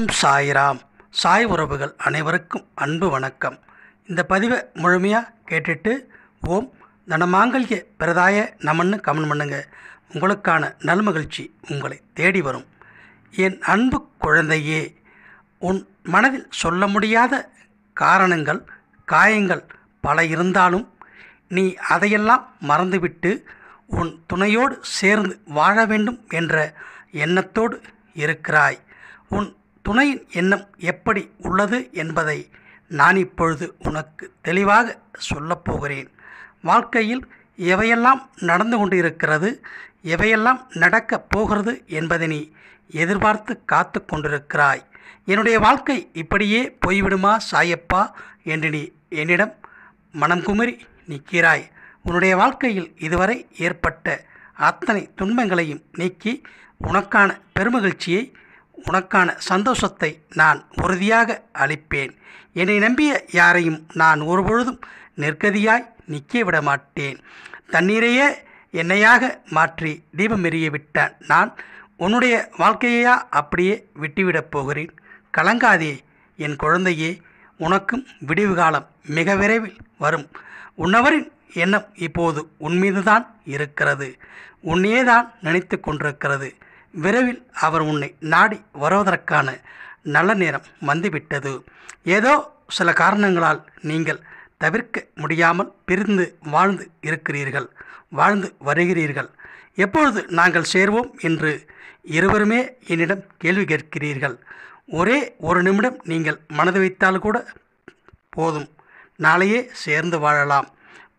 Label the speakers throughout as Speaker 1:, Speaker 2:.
Speaker 1: ஓம் சாய்ராம் சாய் உறவுகள் அனைவருக்கும் அன்பு வணக்கம் இந்த பதிவை முழுமையாக கேட்டுட்டு ஓம் தனமாங்கல்ய பிரதாய நமன்னு கமன் பண்ணுங்கள் உங்களுக்கான நல்மகிழ்ச்சி உங்களை தேடி வரும் என் அன்பு குழந்தையே உன் மனதில் சொல்ல முடியாத காரணங்கள் காயங்கள் பல இருந்தாலும் நீ அதையெல்லாம் மறந்துவிட்டு உன் துணையோடு சேர்ந்து வாழ வேண்டும் என்ற எண்ணத்தோடு இருக்கிறாய் உன் துணையின் எண்ணம் எப்படி உள்ளது என்பதை நான் இப்பொழுது உனக்கு தெளிவாக சொல்லப்போகிறேன் வாழ்க்கையில் எவையெல்லாம் நடந்து கொண்டிருக்கிறது எவையெல்லாம் நடக்கப் போகிறது என்பதை நீ எதிர்பார்த்து காத்து கொண்டிருக்கிறாய் என்னுடைய வாழ்க்கை இப்படியே போய்விடுமா சாயப்பா என்று நீ என்னிடம் மனம் குமரி நிற்கிறாய் உன்னுடைய வாழ்க்கையில் இதுவரை ஏற்பட்ட அத்தனை துன்பங்களையும் நீக்கி உனக்கான பெருமகிழ்ச்சியை உனக்கான சந்தோஷத்தை நான் உறுதியாக அளிப்பேன் என்னை நம்பிய யாரையும் நான் ஒருபொழுதும் நெற்கதியாய் நிற்க விட மாட்டேன் தண்ணீரையே என்னையாக மாற்றி தீபம் எறிய விட்டான் நான் உன்னுடைய வாழ்க்கையா அப்படியே விட்டுவிடப் போகிறேன் கலங்காதே என் குழந்தையே உனக்கும் விடிவு காலம் மிக விரைவில் வரும் உன்னவரின் எண்ணம் இப்போது உன்மீதுதான் இருக்கிறது உன்னையே தான் நினைத்து கொண்டிருக்கிறது விரைவில் அவர் உன்னை நாடி வருவதற்கான நல்ல நேரம் வந்துவிட்டது ஏதோ சில காரணங்களால் நீங்கள் தவிர்க்க முடியாமல் பிரிந்து வாழ்ந்து இருக்கிறீர்கள் வாழ்ந்து வருகிறீர்கள் எப்பொழுது நாங்கள் சேர்வோம் என்று இருவருமே என்னிடம் கேள்வி கேட்கிறீர்கள் ஒரே ஒரு நிமிடம் நீங்கள் மனது வைத்தால் கூட போதும் நாளையே சேர்ந்து வாழலாம்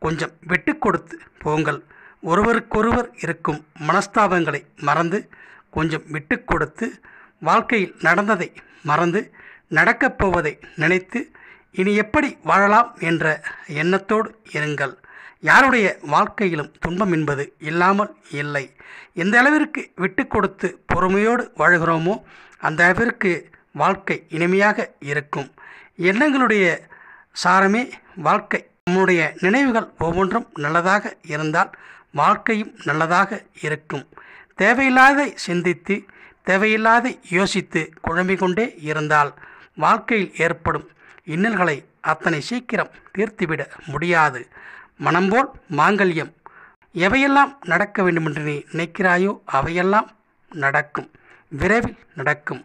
Speaker 1: கொஞ்சம் விட்டு கொடுத்து போங்கள் ஒருவருக்கொருவர் இருக்கும் மனஸ்தாபங்களை மறந்து கொஞ்சம் விட்டு கொடுத்து வாழ்க்கையில் நடந்ததை மறந்து நடக்கப் போவதை நினைத்து இனி எப்படி வாழலாம் என்ற எண்ணத்தோடு இருங்கள் யாருடைய வாழ்க்கையிலும் துன்பம் என்பது இல்லாமல் இல்லை எந்த அளவிற்கு விட்டு கொடுத்து பொறுமையோடு வாழ்கிறோமோ அந்த அளவிற்கு வாழ்க்கை இனிமையாக இருக்கும் எண்ணங்களுடைய சாரமே வாழ்க்கை நம்முடைய நினைவுகள் ஒவ்வொன்றும் நல்லதாக இருந்தால் வாழ்க்கையும் நல்லதாக இருக்கும் தேவையில்லாத சிந்தித்து தேவையில்லாத யோசித்து குழம்பிக் கொண்டே இருந்தால் வாழ்க்கையில் ஏற்படும் இன்னல்களை அத்தனை சீக்கிரம் தீர்த்துவிட முடியாது மனம்போல் மாங்கல்யம் எவையெல்லாம் நடக்க வேண்டுமென்று நீ நினைக்கிறாயோ அவையெல்லாம் நடக்கும் விரைவில் நடக்கும்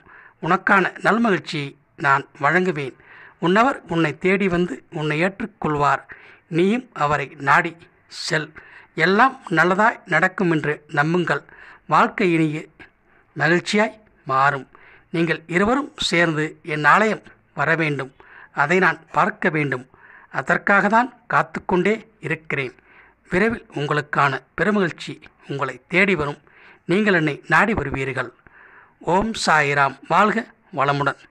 Speaker 1: உனக்கான நல்மகிழ்ச்சியை நான் வழங்குவேன் உன்னவர் உன்னை தேடி வந்து உன்னை ஏற்றுக்கொள்வார் நீயும் அவரை நாடி செல் எல்லாம் நல்லதாய் நடக்கும் என்று நம்புங்கள் வாழ்க்கை இனிய மகிழ்ச்சியாய் மாறும் நீங்கள் இருவரும் சேர்ந்து என் ஆலயம் வர வேண்டும் அதை நான் பார்க்க வேண்டும் அதற்காக தான் காத்து கொண்டே இருக்கிறேன் விரைவில் உங்களுக்கான பெருமகிழ்ச்சி உங்களை தேடி வரும் நீங்கள் என்னை நாடி வருவீர்கள் ஓம் சாயிராம் வாழ்க வளமுடன்